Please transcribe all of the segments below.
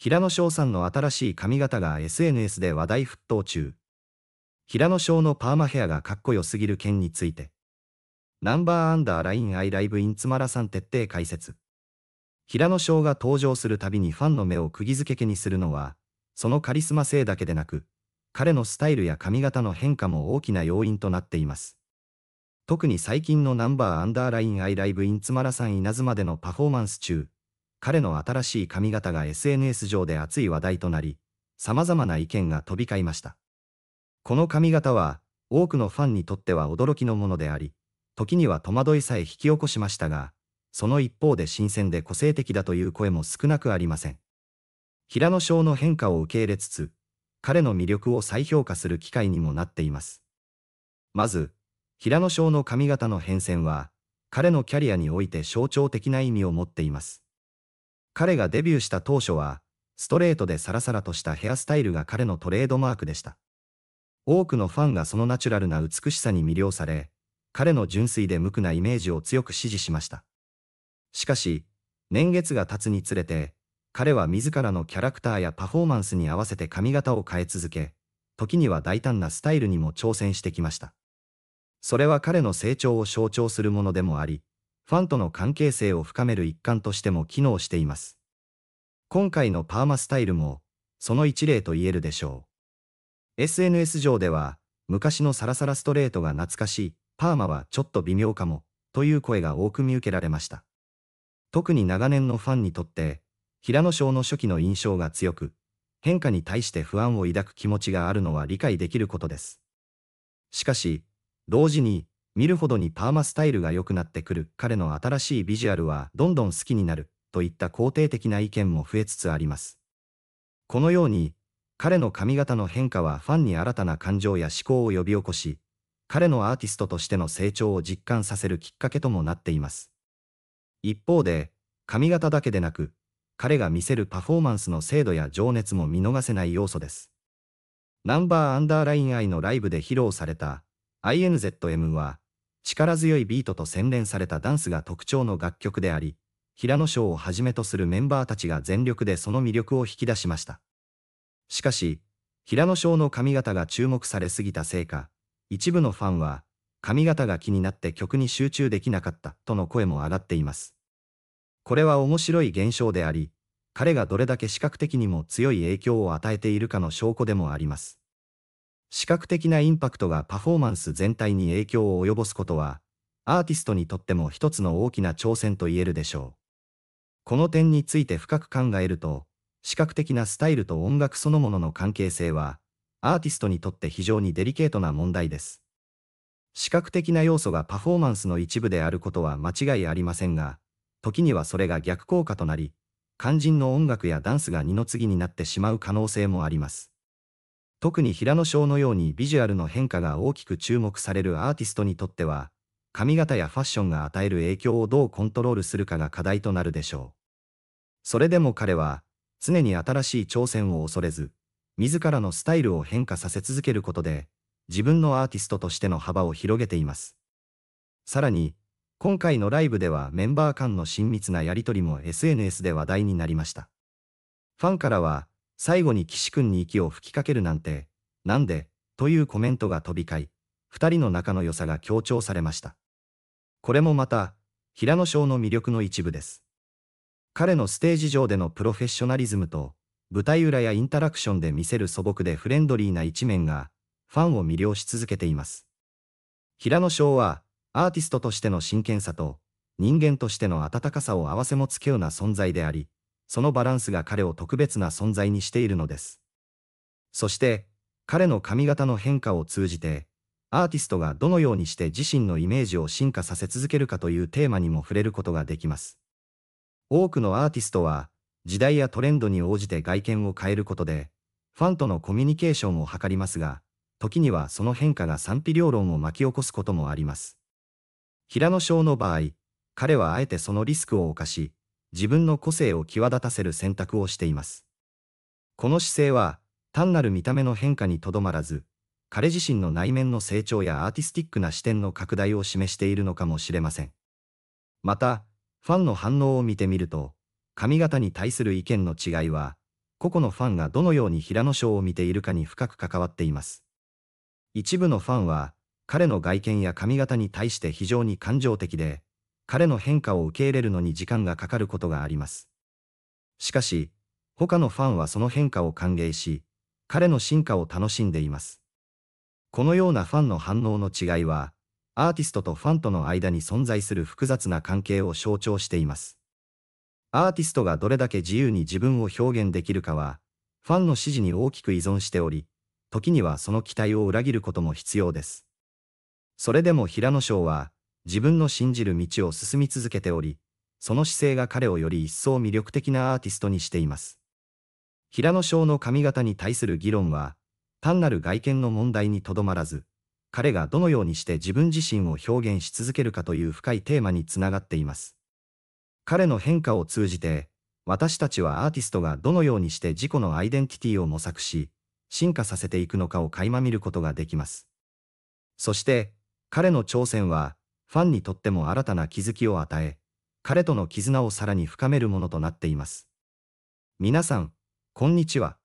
平野翔さんの新しい髪型が SNS で話題沸騰中。平野翔のパーマヘアがかっこよすぎる件について。ナンバーアンダーラインアイライブインツマラさん徹底解説。平野翔が登場するたびにファンの目を釘付けにするのは、そのカリスマ性だけでなく、彼のスタイルや髪型の変化も大きな要因となっています。特に最近のナンバーアンダーラインアイライブインツマラさん稲妻でのパフォーマンス中、彼の新しい髪型が SNS 上で熱い話題となり、様々な意見が飛び交いました。この髪型は、多くのファンにとっては驚きのものであり、時には戸惑いさえ引き起こしましたが、その一方で新鮮で個性的だという声も少なくありません。平野翔の変化を受け入れつつ、彼の魅力を再評価する機会にもなっています。まず、平野翔の髪型の変遷は、彼のキャリアにおいて象徴的な意味を持っています。彼がデビューした当初は、ストレートでサラサラとしたヘアスタイルが彼のトレードマークでした。多くのファンがそのナチュラルな美しさに魅了され、彼の純粋で無垢なイメージを強く支持しました。しかし、年月が経つにつれて、彼は自らのキャラクターやパフォーマンスに合わせて髪型を変え続け、時には大胆なスタイルにも挑戦してきました。それは彼の成長を象徴するものでもあり、ファンとの関係性を深める一環としても機能しています。今回のパーマスタイルも、その一例と言えるでしょう。SNS 上では、昔のサラサラストレートが懐かしい、パーマはちょっと微妙かも、という声が多く見受けられました。特に長年のファンにとって、平野翔の初期の印象が強く、変化に対して不安を抱く気持ちがあるのは理解できることです。しかし、同時に見るほどにパーマスタイルが良くなってくる、彼の新しいビジュアルはどんどん好きになる、といった肯定的な意見も増えつつあります。このように、彼の髪型の変化はファンに新たな感情や思考を呼び起こし、彼のアーティストとしての成長を実感させるきっかけともなっています。一方で、髪型だけでなく、彼が見せるパフォーマンスの精度や情熱も見逃せない要素です。ナンバーアンダーライン I のライブで披露された INZM は、力強いビートと洗練されたダンスが特徴の楽曲であり、平野翔をはじめとするメンバーたちが全力でその魅力を引き出しました。しかし、平野翔の髪型が注目されすぎたせいか、一部のファンは、髪型が気になって曲に集中できなかったとの声も上がっています。これは面白い現象であり、彼がどれだけ視覚的にも強い影響を与えているかの証拠でもあります。視覚的なインパクトがパフォーマンス全体に影響を及ぼすことは、アーティストにとっても一つの大きな挑戦と言えるでしょう。この点について深く考えると、視覚的なスタイルと音楽そのものの関係性は、アーティストにとって非常にデリケートな問題です。視覚的な要素がパフォーマンスの一部であることは間違いありませんが、時にはそれが逆効果となり、肝心の音楽やダンスが二の次になってしまう可能性もあります。特に平野翔のようにビジュアルの変化が大きく注目されるアーティストにとっては、髪型やファッションが与える影響をどうコントロールするかが課題となるでしょう。それでも彼は、常に新しい挑戦を恐れず、自らのスタイルを変化させ続けることで、自分のアーティストとしての幅を広げています。さらに、今回のライブではメンバー間の親密なやりとりも SNS で話題になりました。ファンからは、最後に岸君に息を吹きかけるなんて、なんで、というコメントが飛び交い、二人の仲の良さが強調されました。これもまた、平野翔の魅力の一部です。彼のステージ上でのプロフェッショナリズムと、舞台裏やインタラクションで見せる素朴でフレンドリーな一面が、ファンを魅了し続けています。平野翔は、アーティストとしての真剣さと、人間としての温かさを併せ持つ稀うな存在であり、そのバランスが彼を特別な存在にしているのです。そして、彼の髪型の変化を通じて、アーティストがどのようにして自身のイメージを進化させ続けるかというテーマにも触れることができます。多くのアーティストは、時代やトレンドに応じて外見を変えることで、ファンとのコミュニケーションを図りますが、時にはその変化が賛否両論を巻き起こすこともあります。平野翔の場合、彼はあえてそのリスクを冒し、自分の個性を際立たせる選択をしています。この姿勢は、単なる見た目の変化にとどまらず、彼自身の内面の成長やアーティスティックな視点の拡大を示しているのかもしれません。また、ファンの反応を見てみると、髪型に対する意見の違いは、個々のファンがどのように平野翔を見ているかに深く関わっています。一部のファンは、彼の外見や髪型に対して非常に感情的で、彼の変化を受け入れるのに時間がかかることがあります。しかし、他のファンはその変化を歓迎し、彼の進化を楽しんでいます。このようなファンの反応の違いは、アーティストとファンとの間に存在する複雑な関係を象徴しています。アーティストがどれだけ自由に自分を表現できるかは、ファンの指示に大きく依存しており、時にはその期待を裏切ることも必要です。それでも平野翔は、自分の信じる道を進み続けており、その姿勢が彼をより一層魅力的なアーティストにしています。平野翔の髪型に対する議論は、単なる外見の問題にとどまらず、彼がどのようにして自分自身を表現し続けるかという深いテーマにつながっています。彼の変化を通じて、私たちはアーティストがどのようにして自己のアイデンティティを模索し、進化させていくのかを垣間見ることができます。そして、彼の挑戦は、ファンにとっても新たな気づきを与え、彼との絆をさらに深めるものとなっています。皆さん、こんにちは。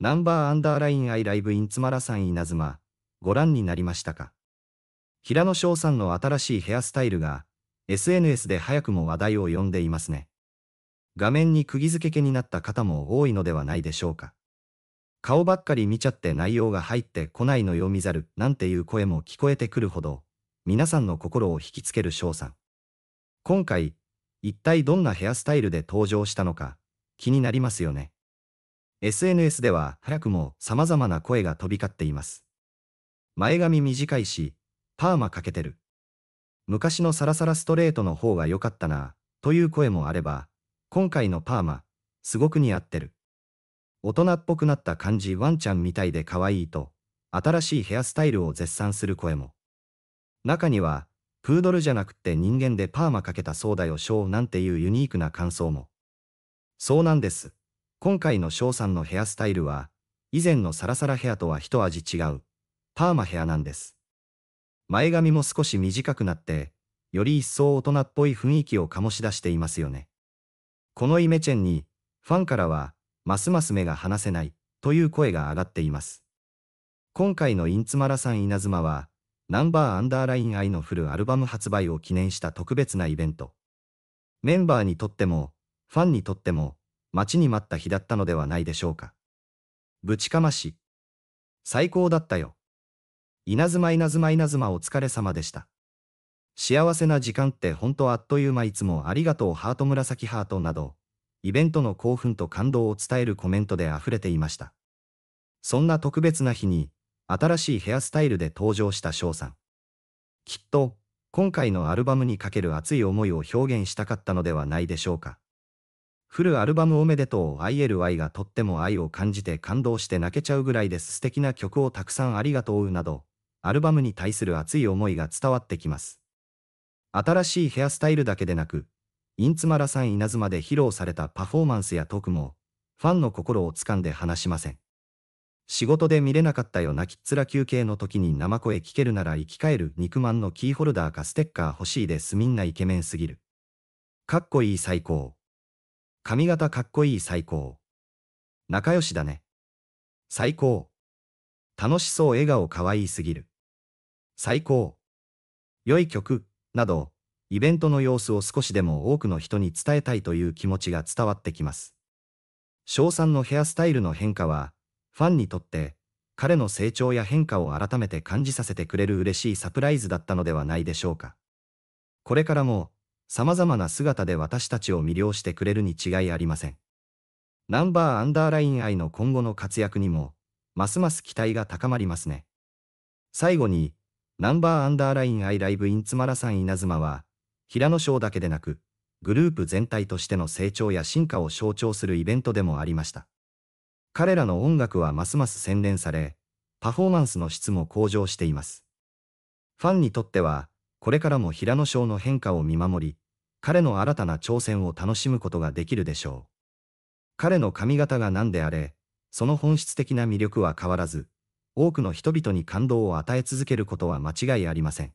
ナンバーアンダーラインアイライブインツマラさん稲妻、ご覧になりましたか平野翔さんの新しいヘアスタイルが、SNS で早くも話題を呼んでいますね。画面に釘付けけになった方も多いのではないでしょうか。顔ばっかり見ちゃって内容が入ってこないのよ見ざるなんていう声も聞こえてくるほど、皆さんの心を引きつける翔さん。今回、一体どんなヘアスタイルで登場したのか、気になりますよね。SNS では早くも様々な声が飛び交っています。前髪短いし、パーマかけてる。昔のサラサラストレートの方が良かったな、という声もあれば、今回のパーマ、すごく似合ってる。大人っぽくなった感じワンちゃんみたいで可愛いと、新しいヘアスタイルを絶賛する声も。中には、プードルじゃなくって人間でパーマかけたそうだよショーなんていうユニークな感想も。そうなんです。今回のショーさんのヘアスタイルは、以前のサラサラヘアとは一味違う、パーマヘアなんです。前髪も少し短くなって、より一層大人っぽい雰囲気を醸し出していますよね。このイメチェンに、ファンからは、ますます目が離せない、という声が上がっています。今回のインツマラさん稲妻は、ナンバーアンダーライン愛のフルアルバム発売を記念した特別なイベント。メンバーにとっても、ファンにとっても、待ちに待った日だったのではないでしょうか。ぶちかまし。最高だったよ。稲妻稲妻稲妻お疲れ様でした。幸せな時間ってほんとあっという間いつもありがとうハート紫ハートなど、イベントの興奮と感動を伝えるコメントで溢れていました。そんな特別な日に、新しいヘアスタイルで登場した翔さん。きっと、今回のアルバムにかける熱い思いを表現したかったのではないでしょうか。フルアルバムおめでとう ILY がとっても愛を感じて感動して泣けちゃうぐらいです素敵な曲をたくさんありがとうなど、アルバムに対する熱い思いが伝わってきます。新しいヘアスタイルだけでなく、インツマラさん稲妻で披露されたパフォーマンスやトークも、ファンの心をつかんで離しません。仕事で見れなかったよなきっつら休憩の時に生声聞けるなら生き返る肉まんのキーホルダーかステッカー欲しいですみんなイケメンすぎる。かっこいい最高。髪型かっこいい最高。仲良しだね。最高。楽しそう笑顔かわいいすぎる。最高。良い曲、など、イベントの様子を少しでも多くの人に伝えたいという気持ちが伝わってきます。翔さんのヘアスタイルの変化は、ファンにとって、彼の成長や変化を改めて感じさせてくれる嬉しいサプライズだったのではないでしょうか。これからも、様々な姿で私たちを魅了してくれるに違いありません。ナンバーアンダーライン愛の今後の活躍にも、ますます期待が高まりますね。最後に、ナンバーアンダーライン愛ライブインツマラさん稲妻は、平野賞だけでなく、グループ全体としての成長や進化を象徴するイベントでもありました。彼らの音楽はますます洗練され、パフォーマンスの質も向上しています。ファンにとっては、これからも平野翔の変化を見守り、彼の新たな挑戦を楽しむことができるでしょう。彼の髪型が何であれ、その本質的な魅力は変わらず、多くの人々に感動を与え続けることは間違いありません。